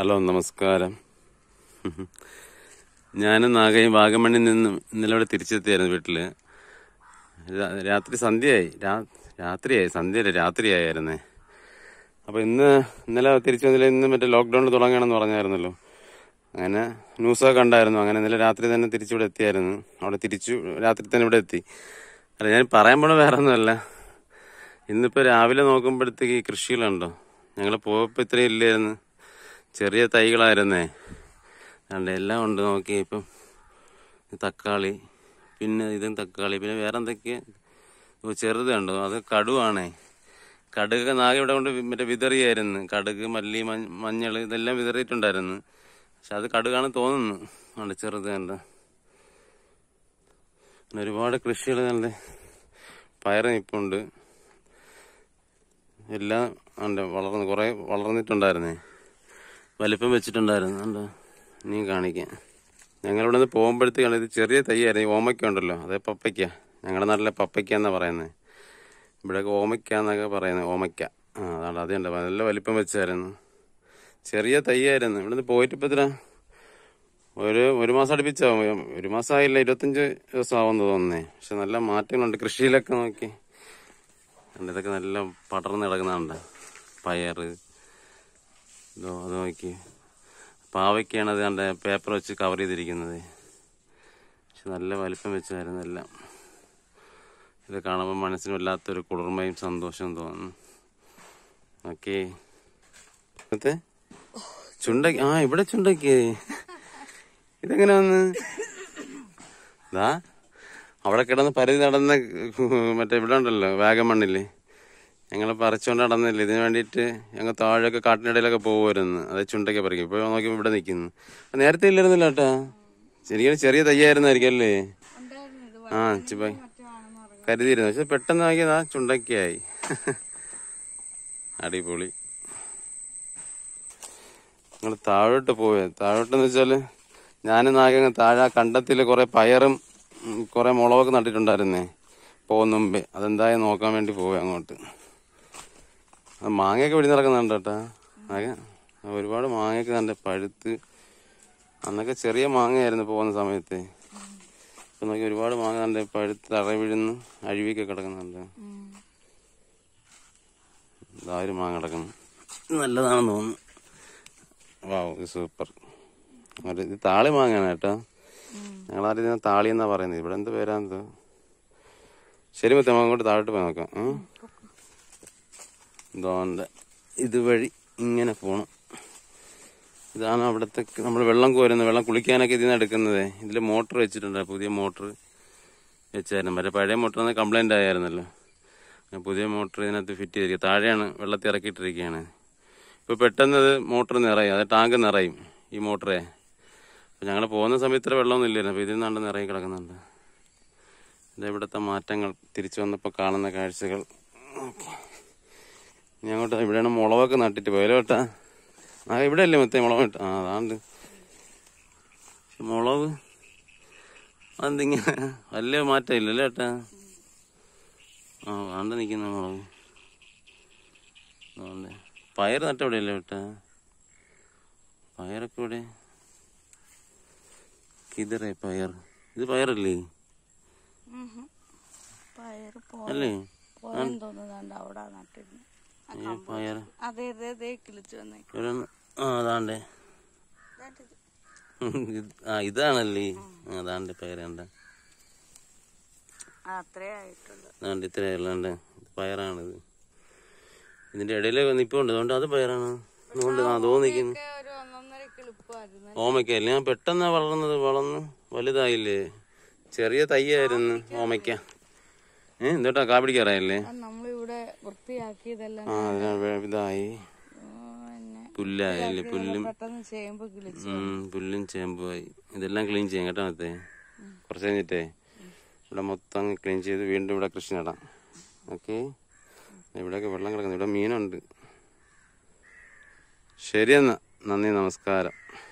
hello നമസ്കാരം ഞാനും നാഗയും വാഗമണ്ണിൽ നിന്നും ഇന്നലെ ഇവിടെ തിരിച്ചെത്തിയായിരുന്നു വീട്ടിൽ രാത്രി സന്ധ്യയായി രാത്രിയായി സന്ധ്യയല്ല രാത്രിയായിരുന്നേ അപ്പോൾ ഇന്ന് ഇന്നലെ തിരിച്ചു വന്നില്ല ഇന്ന് മറ്റേ ലോക്ക്ഡൗൺ തുടങ്ങണമെന്ന് പറഞ്ഞായിരുന്നല്ലോ അങ്ങനെ ന്യൂസൊക്കെ കണ്ടായിരുന്നു അങ്ങനെ ഇന്നലെ രാത്രി തന്നെ തിരിച്ചിവിടെ എത്തിയായിരുന്നു അവിടെ തിരിച്ചു രാത്രി തന്നെ ഇവിടെ എത്തി അല്ല ഞാൻ പറയാൻ വേറെ ഒന്നുമല്ല ഇന്നിപ്പോൾ രാവിലെ നോക്കുമ്പോഴത്തേക്ക് ഈ ഞങ്ങൾ പോയപ്പോൾ ഇത്രയും ഇല്ലായിരുന്നു ചെറിയ തൈകളായിരുന്നേ അതുകൊണ്ട് എല്ലാം ഉണ്ട് നോക്കി ഇപ്പം തക്കാളി പിന്നെ ഇതും തക്കാളി പിന്നെ വേറെ എന്തൊക്കെയാ ചെറുത് കണ്ടു അത് കടുവാണേ കടുക് നാകെ ഇവിടെ കൊണ്ട് മറ്റേ വിതറിയായിരുന്നു കടുക് മല്ലി മഞ്ഞൾ ഇതെല്ലാം വിതറിയിട്ടുണ്ടായിരുന്നു പക്ഷെ അത് കടുകാണ് തോന്നുന്നു അവിടെ ചെറുത് കണ്ട് പിന്നെ ഒരുപാട് കൃഷികൾ നല്ല പയർ എല്ലാം ഉണ്ട് വളർന്ന് കുറേ വളർന്നിട്ടുണ്ടായിരുന്നേ വലിപ്പം വെച്ചിട്ടുണ്ടായിരുന്നു കണ്ടോ ഇനിയും കാണിക്കാം ഞങ്ങളിവിടെ നിന്ന് പോകുമ്പോഴത്തേക്കാണ് ഇത് ചെറിയ തൈയായിരുന്നു ഓമയ്ക്ക ഉണ്ടല്ലോ അതേ പപ്പയ്ക്ക ഞങ്ങളുടെ നാട്ടിലെ പപ്പയ്ക്ക എന്നാണ് പറയുന്നത് ഇവിടെയൊക്കെ ഓമയ്ക്ക എന്നൊക്കെ പറയുന്നത് ഓമയ്ക്ക ആ അതാണ് അതുണ്ട് നല്ല വലിപ്പം വെച്ചായിരുന്നു ചെറിയ തൈയായിരുന്നു ഇവിടുന്ന് പോയിട്ട് ഇപ്പം ഒരു ഒരു മാസം അടുപ്പിച്ചാവും ഒരു മാസം ആയില്ല ഇരുപത്തഞ്ച് ദിവസമാവുമെന്ന് തോന്നുന്നേ പക്ഷെ നല്ല മാറ്റങ്ങളുണ്ട് കൃഷിയിലൊക്കെ നോക്കി ഇതൊക്കെ നല്ല പടർന്ന് കിടക്കുന്നുണ്ട് പയർ അത് നോക്കി പാവയ്ക്കാണ് അത് കണ്ട പേപ്പർ വെച്ച് കവർ ചെയ്തിരിക്കുന്നത് പക്ഷെ നല്ല വലിപ്പം വെച്ചായിരുന്നു എല്ലാം ഇത് കാണുമ്പോൾ മനസ്സിന് വല്ലാത്തൊരു കുളിർമയും സന്തോഷവും തോന്നുന്നു ഓക്കെ ഇന്നത്തെ ചുണ്ടക്കി ആ ഇവിടെ ചുണ്ടക്കി ഇതെങ്ങനെ വന്ന് ഇതാ അവിടെ കിടന്ന് പരിധി നടന്ന മറ്റേ ഇവിടെ ഉണ്ടല്ലോ വാഗമണ്ണില്ലേ ഞങ്ങൾ പറിച്ചുകൊണ്ട് നടന്നില്ല ഇതിന് വേണ്ടിയിട്ട് ഞങ്ങൾ താഴെയൊക്കെ കാട്ടിനിടയിലൊക്കെ പോകുമായിരുന്നു അത് ചുണ്ടൊക്കെ പറിക്കും ഇപ്പോൾ നോക്കിയപ്പോൾ ഇവിടെ നിൽക്കുന്നു നേരത്തെ ഇല്ലായിരുന്നില്ല ഏട്ടാ ശരിക്കും ചെറിയ തയ്യായിരുന്നായിരിക്കും അല്ലേ ആ ചിപ്പായി കരുതിയിരുന്നു പക്ഷെ പെട്ടെന്ന് നോക്കിയത് ആ ചുണ്ടൊക്കെയായി അടിപൊളി ഞങ്ങൾ താഴോട്ട് പോയത് താഴോട്ടെന്ന് വെച്ചാൽ ഞാനും നാഗങ്ങ് താഴെ കണ്ടത്തിൽ കുറേ പയറും കുറേ മുളകൊക്കെ നട്ടിട്ടുണ്ടായിരുന്നേ പോകുന്നുമ്പേ അതെന്തായാലും നോക്കാൻ വേണ്ടി പോവേ അങ്ങോട്ട് മാങ്ങയൊക്കെ വെടി നടക്കുന്നുണ്ട് കേട്ടാ ഒരുപാട് മാങ്ങയൊക്കെ നല്ല പഴുത്ത് അന്നൊക്കെ ചെറിയ മാങ്ങയായിരുന്നു പോകുന്ന സമയത്ത് ഇപ്പൊ നോക്കി ഒരുപാട് മാങ്ങ നല്ല പഴുത്ത് തറവിഴുന്ന് അഴുവിയൊക്കെ കിടക്കുന്നുണ്ട് ഇതാ ഒരു മാങ്ങ കിടക്കുന്നു നല്ലതാണെന്ന് തോന്നുന്നു വാവ് സൂപ്പർ ഇത് താളി മാങ്ങയാണ് കേട്ടോ ഞങ്ങളാരും താളി എന്നാ പറയുന്നത് ഇവിടെ എന്ത് പേരാന്തോ ശരി മൊത്തം അങ്ങോട്ട് താഴോട്ട് പോയി നോക്കാം ഇതോണ്ട് ഇതുവഴി ഇങ്ങനെ പോണം ഇതാണ് അവിടത്തെ നമ്മൾ വെള്ളം കോരുന്നത് വെള്ളം കുളിക്കാനൊക്കെ ഇതിൽ നിന്ന് എടുക്കുന്നത് ഇതിൽ മോട്ടർ വെച്ചിട്ടുണ്ട് പുതിയ മോട്ടർ വെച്ചായിരുന്നു മറ്റേ പഴയ മോട്ടറിന് കംപ്ലയിൻ്റ് ആയായിരുന്നല്ലോ പുതിയ മോട്ടർ ഇതിനകത്ത് ഫിറ്റ് ചെയ്തിരിക്കുക താഴെയാണ് വെള്ളത്തിൽ ഇറക്കിയിട്ടിരിക്കുകയാണ് ഇപ്പോൾ പെട്ടെന്ന് അത് മോട്ടർ നിറയും അത് ടാങ്ക് നിറയും ഈ മോട്ടറെ അപ്പോൾ ഞങ്ങൾ പോകുന്ന സമയത്ത് വെള്ളമൊന്നും ഇല്ലായിരുന്നു അപ്പോൾ ഇതിൽ നിന്നാണ്ട് നിറയെ കിടക്കുന്നുണ്ട് ഇതെവിടുത്തെ മാറ്റങ്ങൾ തിരിച്ചു വന്നപ്പോൾ കാണുന്ന കാഴ്ചകൾ ഓക്കെ ഇനി അങ്ങോട്ട് ഇവിടെയാണ് മുളകൊക്കെ നട്ടിട്ട് പോയാലോ കേട്ടാ ആ ഇവിടെ അല്ലേ മൊത്തം മുളക് കേട്ടോ ആ അതാണ്ട് മുളക് അതെന്തിങ്ങനെ വലിയ മാറ്റമില്ലല്ലേ ഏട്ടാ ആ ആണ്ട് നിൽക്കുന്ന മുളക് അതുകൊണ്ട് പയർ നട്ട ഇവിടെ അല്ലേ ഏട്ടാ പയറൊക്കെ ഇവിടെ കിതറേ പയർ ഇത് പയറല്ലേ അല്ലേ അവിടെ നട്ടിരുന്നു അതെ അതെ അതെ കിളിച്ചു വന്നേക്കണ്ടേ ഇതാണല്ലേ അതാണ്ട് പയറണ്ട അതാണ്ട് ഇത്ര അല്ലാണ്ട് പയറാണിത് ഇതിന്റെ ഇടയിലൊക്കെ നിപ്പുണ്ട് അതുകൊണ്ട് അത് പയറാണ് അതുകൊണ്ട് ആ തോന്നിക്കുന്നു ഓമയ്ക്കല്ലേ ഞാൻ പെട്ടെന്ന് വളർന്നത് വളർന്ന് വലുതായില്ലേ ചെറിയ തയ്യായിരുന്നു ഓമയ്ക്ക ഏഹ് എന്തോട്ടാ കാ ഇതായി പുല്ലായല്ലേ പുല്ലും പുല്ലും ചേമ്പുമായി ഇതെല്ലാം ക്ലീൻ ചെയ്യാം കേട്ടോ അത് കുറച്ച് കഴിഞ്ഞിട്ടേ ഇവിടെ മൊത്തം ക്ലീൻ ചെയ്ത് വീണ്ടും ഇവിടെ കൃഷി നടാം ഓക്കെ ഇവിടെയൊക്കെ വെള്ളം കിടക്കുന്നു ഇവിടെ മീനുണ്ട് ശരി എന്നാ നന്ദി നമസ്കാരം